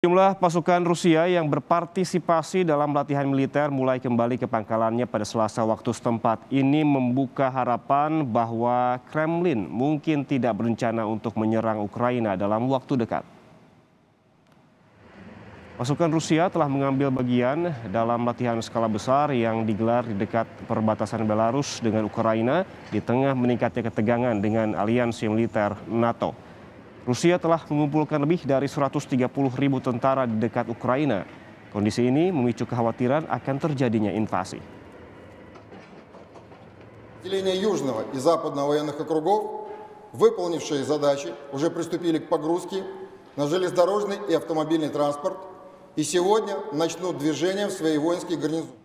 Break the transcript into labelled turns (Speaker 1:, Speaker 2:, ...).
Speaker 1: Jumlah pasukan Rusia yang berpartisipasi dalam latihan militer mulai kembali ke pangkalannya pada selasa waktu setempat. Ini membuka harapan bahwa Kremlin mungkin tidak berencana untuk menyerang Ukraina dalam waktu dekat. Pasukan Rusia telah mengambil bagian dalam latihan skala besar yang digelar di dekat perbatasan Belarus dengan Ukraina di tengah meningkatnya ketegangan dengan aliansi militer NATO. Rusia telah mengumpulkan lebih dari 130 ribu tentara di dekat Ukraina. Kondisi ini memicu kekhawatiran akan terjadinya invasi.
Speaker 2: Отделения Южного и Западного военных округов, выполнившие задачи, уже приступили к погрузке на железнодорожный и автомобильный транспорт и сегодня начнут движение в свои воинские гарнизоны.